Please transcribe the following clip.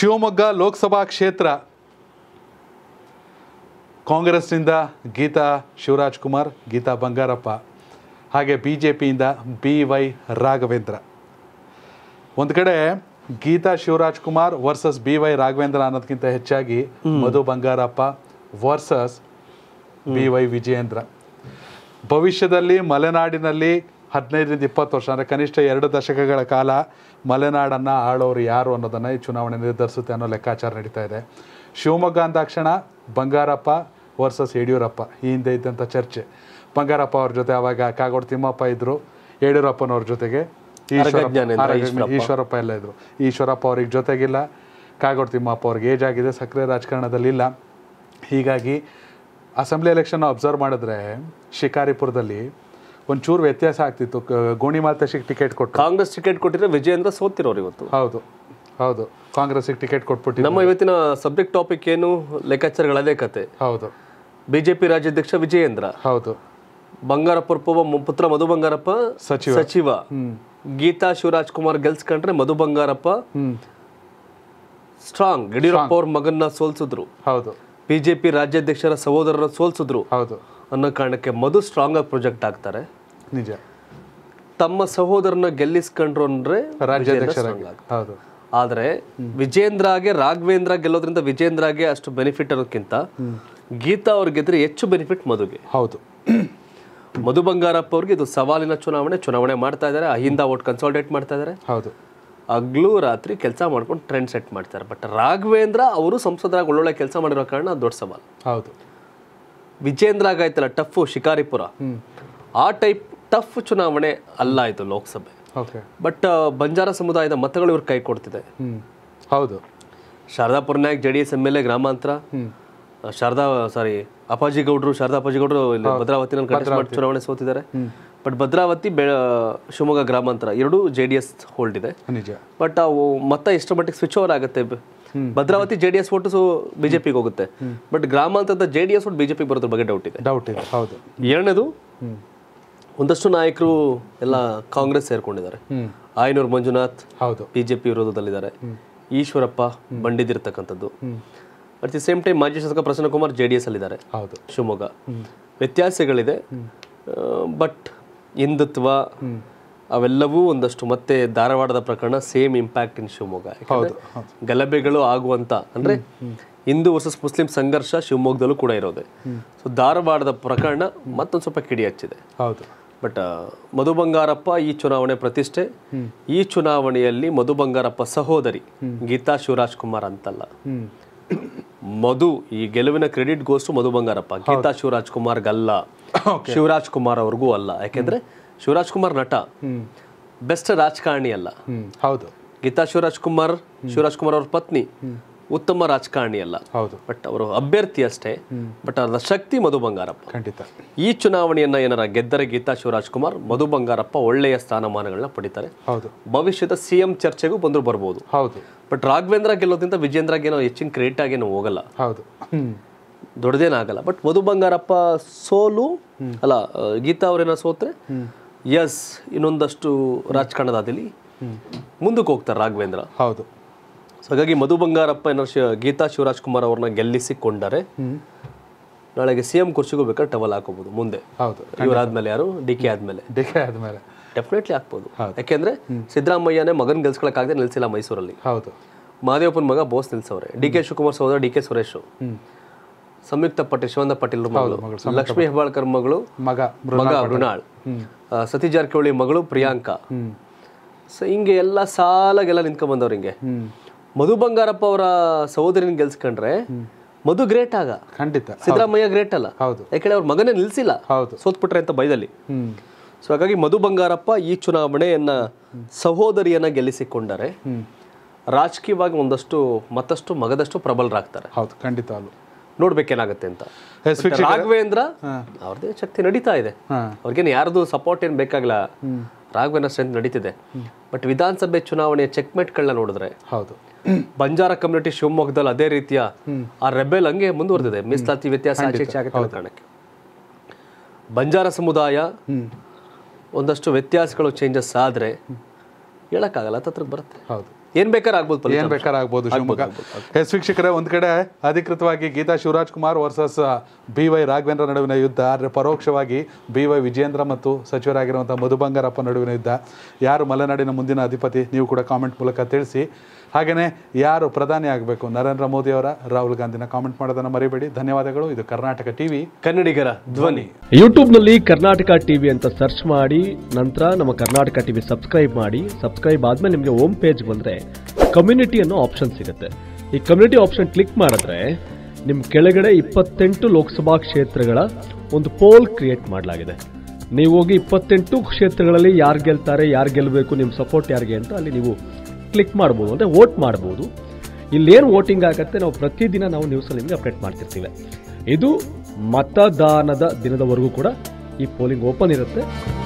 ಶಿವಮೊಗ್ಗ ಲೋಕಸಭಾ ಕ್ಷೇತ್ರ ಕಾಂಗ್ರೆಸ್ನಿಂದ ಗೀತಾ ಕುಮಾರ್ ಗೀತಾ ಬಂಗಾರಪ್ಪ ಹಾಗೆ ಬಿ ಜೆ ಪಿಯಿಂದ ಬಿ ವೈ ರಾಘವೇಂದ್ರ ಒಂದು ಕಡೆ Geetha Kumar versus B Y Raghavendra ಅನ್ನೋದಕ್ಕಿಂತ ಹೆಚ್ಚಾಗಿ Madhu Bangarappa versus B Y Vijayendra ಭವಿಷ್ಯದಲ್ಲಿ ಮಲೆನಾಡಿನಲ್ಲಿ ಹದಿನೈದರಿಂದ ಇಪ್ಪತ್ತು ವರ್ಷ ಅಂದರೆ ಕನಿಷ್ಠ ಎರಡು ದಶಕಗಳ ಕಾಲ ಮಲೆನಾಡನ್ನು ಆಳೋರು ಯಾರು ಅನ್ನೋದನ್ನು ಈ ಚುನಾವಣೆ ನಿರ್ಧರಿಸುತ್ತೆ ಅನ್ನೋ ಲೆಕ್ಕಾಚಾರ ನಡೀತಾ ಇದೆ ಶಿವಮೊಗ್ಗ ಅಂದಾಕ್ಷಣ ಬಂಗಾರಪ್ಪ ವರ್ಸಸ್ ಯಡಿಯೂರಪ್ಪ ಈ ಹಿಂದೆ ಇದ್ದಂಥ ಚರ್ಚೆ ಬಂಗಾರಪ್ಪ ಅವ್ರ ಜೊತೆ ಅವಾಗ ಕಾಗೋಡು ತಿಮ್ಮಪ್ಪ ಇದ್ದರು ಯಡಿಯೂರಪ್ಪನವ್ರ ಜೊತೆಗೆ ಈಶ್ವರಪ್ಪ ಎಲ್ಲ ಇದ್ದರು ಈಶ್ವರಪ್ಪ ಅವ್ರಿಗೆ ಜೊತೆಗಿಲ್ಲ ಕಾಗೋಡು ತಿಮ್ಮಪ್ಪ ಅವ್ರಿಗೆ ಏಜ್ ಆಗಿದೆ ಸಕ್ರಿಯ ಇಲ್ಲ ಹೀಗಾಗಿ ಅಸೆಂಬ್ಲಿ ಎಲೆಕ್ಷನ್ ಅಬ್ಸರ್ವ್ ಮಾಡಿದ್ರೆ ಶಿಕಾರಿಪುರದಲ್ಲಿ ಒಂಚೂರು ವ್ಯತ್ಯಾಸ ಆಗ್ತಿತ್ತು ಗೋಣಿ ಮಾಲ್ತೇಶಿಗೆ ಟಿಕೆಟ್ ಕೊಟ್ಟು ಕಾಂಗ್ರೆಸ್ ಟಿಕೆಟ್ ಕೊಟ್ಟಿದ್ರೆ ವಿಜಯೇಂದ್ರ ಸೋತಿರೋರು ಇವತ್ತು ಹೌದು ಹೌದು ಕಾಂಗ್ರೆಸ್ಗೆ ಟಿಕೆಟ್ ಕೊಟ್ಬಿಟ್ಟು ನಮ್ಮ ಇವತ್ತಿನ ಸಬ್ಜೆಕ್ಟ್ ಟಾಪಿಕ್ ಏನು ಲೆಕ್ಕಾಚಾರಗಳ ಅದೇ ಕತೆ ಹೌದು ಬಿಜೆಪಿ ರಾಜ್ಯಾಧ್ಯಕ್ಷ ವಿಜಯೇಂದ್ರ ಹೌದು ಬಂಗಾರಪ್ಪ ಪುತ್ರ ಮಧು ಬಂಗಾರಪ್ಪ ಸಚಿವ ಸಚಿವ ಗೀತಾ ಶಿವರಾಜ್ ಕುಮಾರ್ ಗೆಲ್ಸ್ಕೊಂಡ್ರೆ ಮಧು ಬಂಗಾರಪ್ಪ ಸ್ಟ್ರಾಂಗ್ ಯಡಿಯೂರಪ್ಪ ಅವ್ರ ಮಗನ್ನ ಸೋಲ್ಸಿದ್ರು ಹೌದು ಬಿಜೆಪಿ ರಾಜ್ಯಾಧ್ಯಕ್ಷರ ಸಹೋದರರ ಸೋಲ್ಸಿದ್ರು ಹೌದು ಅನ್ನೋ ಕಾರಣಕ್ಕೆ ಮಧು ಆಗಿ ಪ್ರೊಜೆಕ್ಟ್ ಆಗ್ತಾರೆ ನಿಜ ತಮ್ಮ ಸಹೋದರನ ಗೆಲ್ಲಿಸ್ಕೊಂಡ್ರು ಅಂದ್ರೆ ಹೌದು ಆದರೆ ವಿಜೇಂದ್ರಾಗೆ ರಾಘವೇಂದ್ರ ಗೆಲ್ಲೋದ್ರಿಂದ ವಿಜೇಂದ್ರಾಗೆ ಅಷ್ಟು ಬೆನಿಫಿಟ್ ಅನ್ನೋದಕ್ಕಿಂತ ಗೀತಾ ಅವ್ರಿಗೆ ಗೆದ್ರೆ ಹೆಚ್ಚು ಬೆನಿಫಿಟ್ ಮಧುಗೆ ಹೌದು ಮಧು ಬಂಗಾರಪ್ಪ ಅವ್ರಿಗೆ ಇದು ಸವಾಲಿನ ಚುನಾವಣೆ ಚುನಾವಣೆ ಮಾಡ್ತಾ ಇದ್ದಾರೆ ಅಹಿಂದ ಓಟ್ ಕನ್ಸಾಲ್ಟೇಟ್ ಮಾಡ್ತಾ ಇದ್ದಾರೆ ಹೌದು ಹಗ್ಲೂ ರಾತ್ರಿ ಕೆಲಸ ಮಾಡ್ಕೊಂಡು ಟ್ರೆಂಡ್ ಸೆಟ್ ಮಾಡ್ತಾರೆ ಬಟ್ ರಾಘವೇಂದ್ರ ಅವರು ಸಂಸದರಾಗಿ ಒಳ್ಳೊಳ್ಳೆ ಕೆಲಸ ಮಾಡಿರೋ ಕಾರಣ ದೊಡ್ಡ ಸವಾಲು ಹೌದು ವಿಜೇಂದ್ರ ಆಯ್ತಲ್ಲ ಟಫ್ ಶಿಕಾರಿಪುರ ಆ ಟೈಪ್ ಟಫ್ ಚುನಾವಣೆ ಅಲ್ಲ ಇದು ಲೋಕಸಭೆ ಬಟ್ ಬಂಜಾರ ಸಮುದಾಯದ ಮತಗಳು ಇವ್ರ ಕೈ ಕೊಡ್ತಿದೆ ಹೌದು Naik J D S M L A ಗ್ರಾಮಾಂತರ ಶಾರದಾ ಸಾರಿ ಅಪ್ಪಾಜಿ ಗೌಡ್ರು ಶಾರದಾ ಅಪ್ಪಾಜಿ ಗೌಡ್ರು ಇಲ್ಲಿ ಚುನಾವಣೆ ಸೋತಿದ್ದಾರೆ ಬಟ್ ಭದ್ರಾವತಿ ಶಿವಮೊಗ್ಗ ಗ್ರಾಮಾಂತರ ಎರಡೂ ಜೆ ಡಿ ಎಸ್ ಹೋಲ್ಡ್ ಇದೆ ಬಟ್ ಅವು ಮತ ಎಷ್ಟರ ಮಟ್ಟಿಗೆ ಸ್ವಿಚ್ ಓವರ್ ಆಗುತ್ತೆ ಭದ್ರಾವತಿ ಜೆಡಿಎಸ್ ಓಟು ಬಿಜೆಪಿ ಬಿಜೆಪಿಗೆ ಹೋಗುತ್ತೆ ಬಟ್ ಗ್ರಾಮಾಂತರದ ಜೆಡಿಎಸ್ ಓಟ್ ಬಿಜೆಪಿ ಬರೋದ್ರ ಬಗ್ಗೆ ಡೌಟ್ ಇದೆ ಡೌಟ್ ಇದೆ ಹೌದು ಎರಡನೇದು ಒಂದಷ್ಟು ನಾಯಕರು ಎಲ್ಲ ಕಾಂಗ್ರೆಸ್ ಸೇರ್ಕೊಂಡಿದ್ದಾರೆ ಆಯನೂರ್ ಮಂಜುನಾಥ್ ಹೌದು ಬಿಜೆಪಿ ವಿರೋಧದಲ್ಲಿದ್ದಾರೆ ಈಶ್ವರಪ್ಪ ಬಂಡಿದಿರ್ತಕ್ಕಂಥದ್ದು ಅಟ್ ದಿ ಸೇಮ್ ಟೈಮ್ ಮಾಜಿ ಶಾಸಕ Prasanna Kumar J D S ಅಲ್ಲಿದ್ದಾರೆ ಹೌದು ಶಿವಮೊಗ್ಗ ವ್ಯತ್ಯಾಸಗಳಿದೆ ಬಟ್ ಹಿಂದುತ್ವ ಅವೆಲ್ಲವೂ ಒಂದಷ್ಟು ಮತ್ತೆ ಧಾರವಾಡದ ಪ್ರಕರಣ ಸೇಮ್ ಇಂಪ್ಯಾಕ್ಟ್ ಇನ್ ಶಿವಮೊಗ್ಗ ಗಲಭೆಗಳು ಆಗುವಂತ ಅಂದ್ರೆ ಹಿಂದೂ ವರ್ಸಸ್ ಮುಸ್ಲಿಂ ಸಂಘರ್ಷ ಶಿವಮೊಗ್ಗದಲ್ಲೂ ಕೂಡ ಇರೋದೆ ಸೊ ಧಾರವಾಡದ ಪ್ರಕರಣ ಮತ್ತೊಂದು ಸ್ವಲ್ಪ ಕಿಡಿ ಹಚ್ಚಿದೆ ಬಟ್ ಮಧು ಬಂಗಾರಪ್ಪ ಈ ಚುನಾವಣೆ ಪ್ರತಿಷ್ಠೆ ಈ ಚುನಾವಣೆಯಲ್ಲಿ ಮಧು ಬಂಗಾರಪ್ಪ ಸಹೋದರಿ ಗೀತಾ ಶಿವರಾಜ್ ಕುಮಾರ್ ಅಂತಲ್ಲ ಮಧು ಈ ಗೆಲುವಿನ ಕ್ರೆಡಿಟ್ ಗೋಸ್ಟು ಮಧು ಬಂಗಾರಪ್ಪ ಗೀತಾ ಶಿವರಾಜ್ ಕುಮಾರ್ಗಲ್ಲ ಶಿವರಾಜ್ ಕುಮಾರ್ ಅವ್ರಿಗೂ ಅಲ್ಲ ಯಾಕೆಂದ್ರೆ ಶಿವರಾಜ್ ಕುಮಾರ್ ನಟ ಬೆಸ್ಟ್ ರಾಜಕಾರಣಿ ಅಲ್ಲ ಹೌದು ಗೀತಾ ಶಿವರಾಜ್ ಕುಮಾರ್ ಶಿವರಾಜ್ ಕುಮಾರ್ ಅವ್ರ ಪತ್ನಿ ಉತ್ತಮ ರಾಜಕಾರಣಿ ಅಲ್ಲ ಹೌದು ಬಟ್ ಅವರು ಅಭ್ಯರ್ಥಿ ಅಷ್ಟೇ ಬಟ್ ಅದರ ಶಕ್ತಿ ಮಧು ಬಂಗಾರಪ್ಪ ಖಂಡಿತ ಈ ಚುನಾವಣೆಯನ್ನ ಏನಾರ ಗೆದ್ದರೆ ಗೀತಾ ಶಿವರಾಜ್ ಕುಮಾರ್ ಮಧು ಬಂಗಾರಪ್ಪ ಒಳ್ಳೆಯ ಸ್ಥಾನಮಾನಗಳನ್ನ ಪಡಿತಾರೆ ಹೌದು ಭವಿಷ್ಯದ ಸಿಎಂ ಚರ್ಚೆಗೂ ಬಂದ್ರು ಬರಬಹುದು ಹೌದು ಬಟ್ ರಾಘವೇಂದ್ರ ಗೆಲ್ಲೋದ್ರಿಂದ ವಿಜೇಂದ್ರಗೇನೋ ಹೆಚ್ಚಿನ ಆಗಿ ಆಗೇನೋ ಹೋಗಲ್ಲ ಹೌದು ದೊಡ್ಡದೇನಾಗಲ್ಲ ಬಟ್ ಮಧು ಬಂಗಾರಪ್ಪ ಸೋಲು ಅಲ್ಲ ಗೀತಾ ಅವರೇನ ಸೋತ್ರೆ ಎಸ್ ಇನ್ನೊಂದಷ್ಟು ರಾಜಕಾರಣದಲ್ಲಿ ಮುಂದಕ್ಕೆ ಹೋಗ್ತಾರೆ ರಾಘವೇಂದ್ರ ಹೌದು ಸೊ ಹಾಗಾಗಿ ಮಧು ಬಂಗಾರಪ್ಪ ಏನೋ ಗೀತಾ ಶಿವರಾಜ್ ಕುಮಾರ್ ಅವ್ರನ್ನ ಗೆಲ್ಲಿಸಿಕೊಂಡರೆ ನಾಳೆಗೆ ಸಿ ಎಂ ಕುರ್ಚಿಗೂ ಬೇಕಾದ್ರೆ ಟವಲ್ ಹಾಕೋಬಹುದು ಮುಂದೆ ಹೌದು ಇವರಾದ್ಮೇಲೆ ಯಾರು ಡಿ ಕೆ ಆದ್ಮೇಲೆ ಡಿ ಕೆ ಆದ್ಮೇಲೆ ಡೆಫಿನೆಟ್ಲಿ ಹಾಕ್ಬೋದು ಯಾಕೆಂದ್ರೆ ಸಿದ್ದರಾಮಯ್ಯನೇ ಮಗನ್ ಆಗದೆ ನಿಲ್ಸಿಲ್ಲ ಮೈಸೂರಲ್ಲಿ ಹೌದು ಮಹಾದೇವಪ್ಪನ ಮಗ ಬೋಸ್ ನಿಲ್ಸವ್ರೆ ಡಿ ಕೆ ಶಿವಕುಮಾರ್ ಸಹೋದರ ಡಿ ಕೆ ಸುರೇಶ್ ಸಂಯುಕ್ತ ಪಟೇಲ್ ಶಿವಂದ ಪಾಟೀಲ್ ಮಗಳು ಲಕ್ಷ್ಮೀ ಹೆಬ್ಬಾಳ್ಕರ್ ಮಗಳು ಮಗ ಮಗ ಸತಿ ಜಾರಕಿಹೊಳಿ ಮಗಳು ಪ್ರಿಯಾಂಕಾ ಸೊ ಹಿಂಗೆ ಎಲ್ಲ ಸಾಲಾಗೆಲ್ಲ ನಿಂತ್ಕೊಂಡ್ ಬಂದವ್ರು ಹಿಂಗೆ ಮಧು ಬಂಗಾರಪ್ಪ ಅವರ ಸಹೋದರಿನ ಗೆಲ್ಸ್ಕೊಂಡ್ರೆ ಮಧು ಗ್ರೇಟ್ ಆಗ ಖಂಡಿತ ಸಿದ್ದರಾಮಯ್ಯ ಗ್ರೇಟ್ ಅಲ್ಲ ಹೌದು ಯಾಕಂದ್ರೆ ಅವ್ರ ಮಗನೇ ನಿಲ್ಸಿಲ್ಲ ಹೌದು ಸೋತ್ಬಿಟ್ರೆ ಅಂತ ಬೈದಲ್ಲಿ ಸೊ ಹಾಗಾಗಿ ಮಧು ಬಂಗಾರಪ್ಪ ಈ ಚುನಾವಣೆಯನ್ನ ಸಹೋದರಿಯನ್ನ ಗೆಲ್ಲಿಸಿಕೊಂಡರೆ ರಾಜಕೀಯವಾಗಿ ಒಂದಷ್ಟು ಮತ್ತಷ್ಟು ಮಗದಷ್ಟು ಪ್ರಬಲರಾಗ್ತಾರೆ ಹೌದು ಖಂಡಿತ ನೋಡ್ಬೇಕೇನಾಗುತ್ತೆ ಅಂತ ರಾಘವೇಂದ್ರ ಅವ್ರದೇ ಶಕ್ತಿ ನಡೀತಾ ಇದೆ ಅವ್ರಿಗೇನು ಯಾರ್ದು ಸಪೋರ್ಟ್ ಏನು ಬೇಕಾಗಿಲ್ಲ ರಾಘವೇಂದ್ರ ಸ್ಟ್ರೆಂತ್ ನಡೀತಿದೆ ಬಟ್ ವಿಧಾನಸಭೆ ಚುನಾವಣೆಯ ಚೆಕ್ಮೆಟ್ಗಳನ್ನ ನೋಡಿದ್ರೆ ಹೌದು ಬಂಜಾರ ಕಮ್ಯುನಿಟಿ ಶಿವಮೊಗ್ಗದಲ್ಲಿ ಅದೇ ರೀತಿಯ ಆ ರೆಬೆಲ್ ಹಂಗೆ ಮುಂದುವರೆದಿದೆ ಮೀಸಲಾತಿ ವ್ಯತ್ಯಾಸ ಕಾರಣಕ್ಕೆ ಬಂಜಾರ ಸಮುದಾಯ ಒಂದಷ್ಟು ವ್ಯತ್ಯಾಸಗಳು ಚೇಂಜಸ್ ಆದ್ರೆ ಹೇಳಕ್ಕಾಗಲ್ಲ ತತ್ರಕ್ಕೆ ಬರುತ್ತೆ ಹೌದು ಏನ್ ಬೇಕಾದ್ರೆ ಆಗ್ಬೋದು ಏನ್ ಬೇಕಾರ ಆಗ್ಬೋದು ಶಿವಮೊಗ್ಗ ಎಸ್ ವೀಕ್ಷಕರೇ ಒಂದ್ ಕಡೆ ಅಧಿಕೃತವಾಗಿ Geetha Shivaraj Kumar versus B Y Raghavendra ನಡುವಿನ ಯುದ್ಧ ಆದ್ರೆ ಪರೋಕ್ಷವಾಗಿ ಬಿ ವೈ ವಿಜೇಂದ್ರ ಮತ್ತು ಸಚಿವರಾಗಿರುವಂತಹ ಮಧು ಬಂಗಾರಪ್ಪ ನಡುವಿನ ಯುದ್ಧ ಯಾರು ಮಲೆನಾಡಿನ ಮುಂದಿನ ಅಧಿಪತಿ ನೀವು ಕೂಡ ಕಾಮೆಂಟ್ ಮೂಲಕ ತಿಳಿಸಿ ಹಾಗೆಯೇ ಯಾರು ಪ್ರಧಾನಿ ಆಗಬೇಕು ನರೇಂದ್ರ ಮೋದಿ ಅವರ ರಾಹುಲ್ ಗಾಂಧಿನ ಕಾಮೆಂಟ್ ಮಾಡೋದನ್ನು ಮರಿಬೇಡಿ ಧನ್ಯವಾದಗಳು ಇದು ಕರ್ನಾಟಕ ಟಿವಿ ಕನ್ನಡಿಗರ ಧ್ವನಿ ಯೂಟ್ಯೂಬ್ನಲ್ಲಿ ಕರ್ನಾಟಕ ಟಿವಿ ಅಂತ ಸರ್ಚ್ ಮಾಡಿ ನಂತರ ನಮ್ಮ ಕರ್ನಾಟಕ ಟಿವಿ ಸಬ್ಸ್ಕ್ರೈಬ್ ಮಾಡಿ ಸಬ್ಸ್ಕ್ರೈಬ್ ಆದ್ಮೇಲೆ ನಿಮಗೆ ಓಮ್ ಪೇಜ್ ಬಂದರೆ ಕಮ್ಯುನಿಟಿ ಅನ್ನೋ ಆಪ್ಷನ್ ಸಿಗುತ್ತೆ ಈ ಕಮ್ಯುನಿಟಿ ಆಪ್ಷನ್ ಕ್ಲಿಕ್ ಮಾಡಿದ್ರೆ ನಿಮ್ಮ ಕೆಳಗಡೆ ಇಪ್ಪತ್ತೆಂಟು ಲೋಕಸಭಾ ಕ್ಷೇತ್ರಗಳ ಒಂದು ಪೋಲ್ ಕ್ರಿಯೇಟ್ ಮಾಡಲಾಗಿದೆ ನೀವು ಹೋಗಿ ಇಪ್ಪತ್ತೆಂಟು ಕ್ಷೇತ್ರಗಳಲ್ಲಿ ಯಾರು ಗೆಲ್ತಾರೆ ಯಾರು ಗೆಲ್ಲಬೇಕು ನಿಮ್ಮ ಸಪೋರ್ಟ್ ಯಾರಿಗೆ ಅಂತ ಅಲ್ಲಿ ನೀವು ಕ್ಲಿಕ್ ಮಾಡ್ಬೋದು ಅಂದರೆ ವೋಟ್ ಮಾಡ್ಬೋದು ಇಲ್ಲೇನು ವೋಟಿಂಗ್ ಆಗುತ್ತೆ ನಾವು ಪ್ರತಿದಿನ ನಾವು ನ್ಯೂಸಲ್ಲಿ ನಿಮಗೆ ಅಪ್ಡೇಟ್ ಮಾಡ್ತಿರ್ತೀವಿ ಇದು ಮತದಾನದ ದಿನದವರೆಗೂ ಕೂಡ ಈ ಪೋಲಿಂಗ್ ಓಪನ್ ಇರುತ್ತೆ